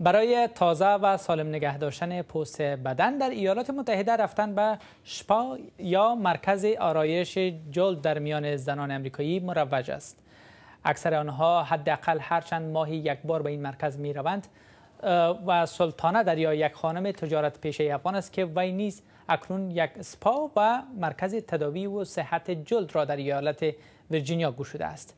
برای تازه و سالم نگه داشتن پوست بدن در ایالات متحده رفتن به شپا یا مرکز آرایش جلد در میان زنان امریکایی مروج است اکثر آنها حداقل هر چند ماهی یک بار به این مرکز می روند و سلطانه در یا یک خانم تجارت پیشه افغان است که وی نیز اکنون یک سپا و مرکز تداوی و صحت جلد را در ایالت ویرجینیا گشوده است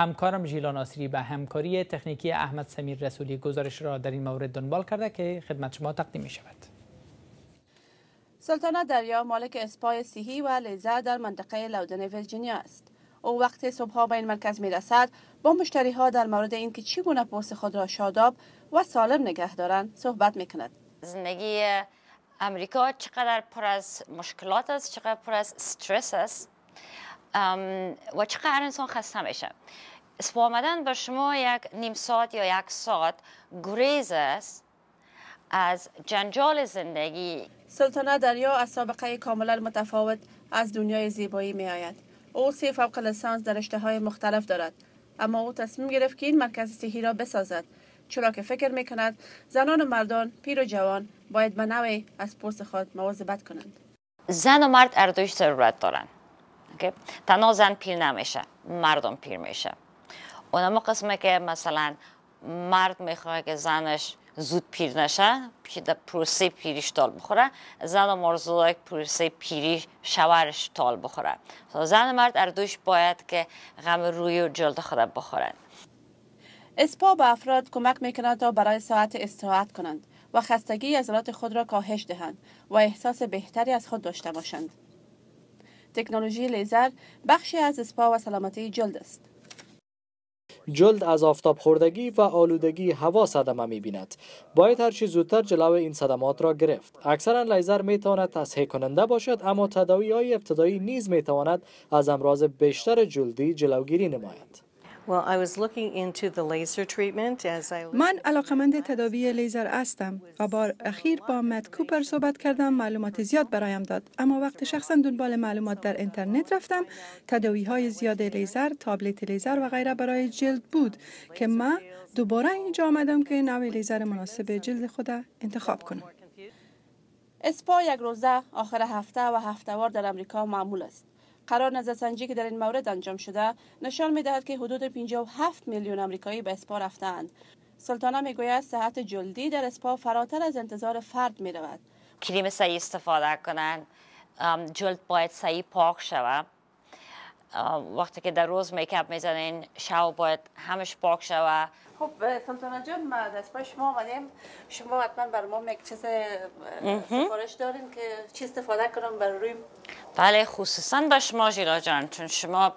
همکارم جیلان آسری به همکاری تکنیکی احمد سمیر رسولی گزارش را در این مورد دنبال کرده که خدمت شما تقدیم می شود. سلطانه دریا مالک اسپای سیهی و لیزه در منطقه لودن ویرجینیا است. او وقت صبحها به این مرکز می رسد با مشتری ها در مورد اینکه چگونه پوست خود را شاداب و سالم نگه دارند صحبت می کند. زندگی امریکا چقدر پر از مشکلات است چقدر پر از استرس است و چقدر انسان خسته میشه اسب آمدن بر شما یک نیم ساعت یا یک ساعت گریز است از جنجال زندگی سلطنه دریا از سابقه کاملا متفاوت از دنیای زیبایی می آید او سی فوق لسانس در اشته های مختلف دارد اما او تصمیم گرفت که این مرکز سیهی را بسازد چرا که فکر می زنان و مردان پیر و جوان باید به از پرس خود مواظبت کنند زن و مرد اردوش ضرورت دارند که تنها زن پیر نمیشه مردم پیر میشه اونم قسمه که مثلا مرد میخواه که زنش زود پیر نشه در پروسه پیریش تال بخوره زن که پروسه پیری شوهرش تال بخوره زن مرد اردوش باید که غم روی و جلد خود بخورن اسپا به افراد کمک میکنند تا برای ساعت استراحت کنند و خستگی عضلات خود را کاهش دهند و احساس بهتری از خود داشته باشند تکنولوژی لیزر بخشی از اسپا و سلامتی جلد است. جلد از آفتاب خوردگی و آلودگی هوا صدمه می بیند. باید هرچی زودتر جلو این صدمات را گرفت. اکثرا لیزر می تواند تصحیح کننده باشد اما تداوی های ابتدایی نیز می تواند از امراض بیشتر جلدی جلوگیری نماید. من علاقمند تداوی لیزر هستم و بار اخیر با مت کوپر صحبت کردم معلومات زیاد برایم داد اما وقتی شخصا دنبال معلومات در اینترنت رفتم تداوی های زیاد لیزر تابلت لیزر و غیره برای جلد بود که من دوباره اینجا آمدم که نوع لیزر مناسب جلد خود انتخاب کنم اسپا یک روزه آخر هفته و وار در امریکا معمول است قرار نظرسنجی که در این مورد انجام شده نشان می دهد که حدود 57 میلیون آمریکایی به اسپا رفتند سلطانه می گوید صحت جلدی در اسپا فراتر از انتظار فرد می رود کریم سعی استفاده کنند جلد باید صحیح پاک شود وقتی که در روز میکپ میزنین شب باید همش پاک شوه خب سلطانه جان ما دست پای شما آمدیم شما حتما بر ما یک چیز سفارش دارین که چی استفاده کنم بر روی بله خصوصا به شما جیلا جان چون شما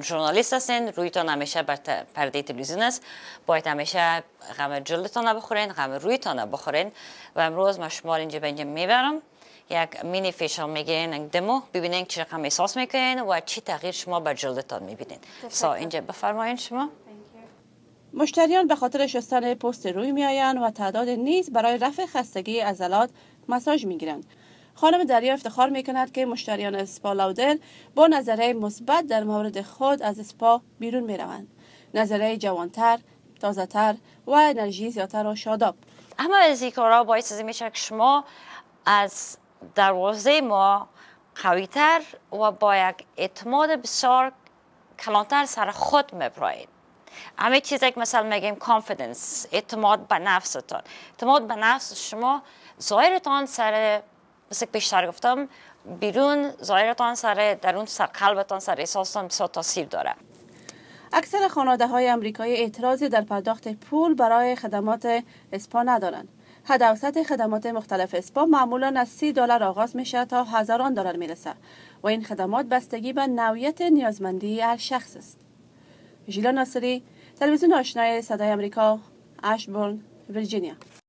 جورنالیست هستین رویتان همیشه بر پرده تلویزیون است باید همیشه غم جلدتان بخورین غم رویتان بخورین و امروز ما شما اینجا به اینجا میبرم یک مینی فیشل میگیرین دمو ببینین چه رقم احساس میکنین و چی تغییر شما به جلدتان میبینین سا اینجا بفرمایین شما مشتریان به خاطر شستن پست روی میآیند و تعداد نیز برای رفع خستگی عضلات مساژ میگیرند خانم دریا افتخار می کند که مشتریان اسپا لاودل با نظره مثبت در مورد خود از اسپا بیرون می روند. نظره جوانتر، تازتر و انرژی زیادتر و شاداب. همه از این کارا باعث از میشه که شما از دروازه ما قویتر و با یک اعتماد بسیار کلانتر سر خود میبرید. همه چیزی که مثلا میگیم کانفیدنس اعتماد به نفستان اعتماد به نفس شما ظاهرتان سر مثل پیشتر گفتم بیرون ظاهرتان سر درون سر قلبتان سر احساستان بسیار تاثیر داره اکثر خانواده های امریکایی اعتراضی در پرداخت پول برای خدمات اسپا ندارند حد اوسط خدمات مختلف اسپا معمولا از سی دلار آغاز میشه تا هزاران دلار میرسه و این خدمات بستگی به نوعیت نیازمندی هر شخص است ژیلا ناصری تلویزیون آشنای صدای امریکا اشبورن ویرجینیا